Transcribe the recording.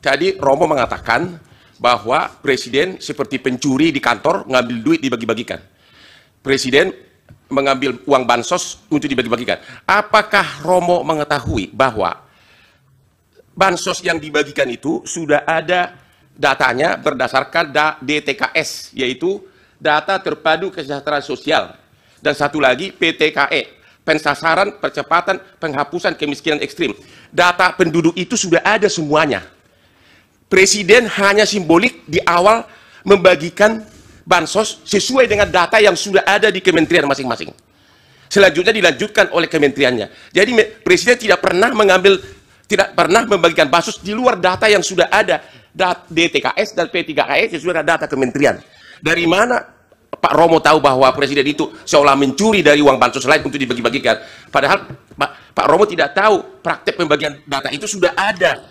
Tadi Romo mengatakan bahwa presiden seperti pencuri di kantor ngambil duit dibagi-bagikan. Presiden mengambil uang bansos untuk dibagi-bagikan. Apakah Romo mengetahui bahwa bansos yang dibagikan itu sudah ada datanya berdasarkan DTKS yaitu data terpadu kesejahteraan sosial dan satu lagi PTKE pensasaran percepatan penghapusan kemiskinan ekstrim. Data penduduk itu sudah ada semuanya presiden hanya simbolik di awal membagikan bansos sesuai dengan data yang sudah ada di kementerian masing-masing. Selanjutnya dilanjutkan oleh kementeriannya. Jadi presiden tidak pernah mengambil tidak pernah membagikan bansos di luar data yang sudah ada DTKS dan P3KS sesuai dengan data kementerian. Dari mana Pak Romo tahu bahwa presiden itu seolah mencuri dari uang bansos lain untuk dibagi-bagikan. Padahal Pak Romo tidak tahu praktek pembagian data itu sudah ada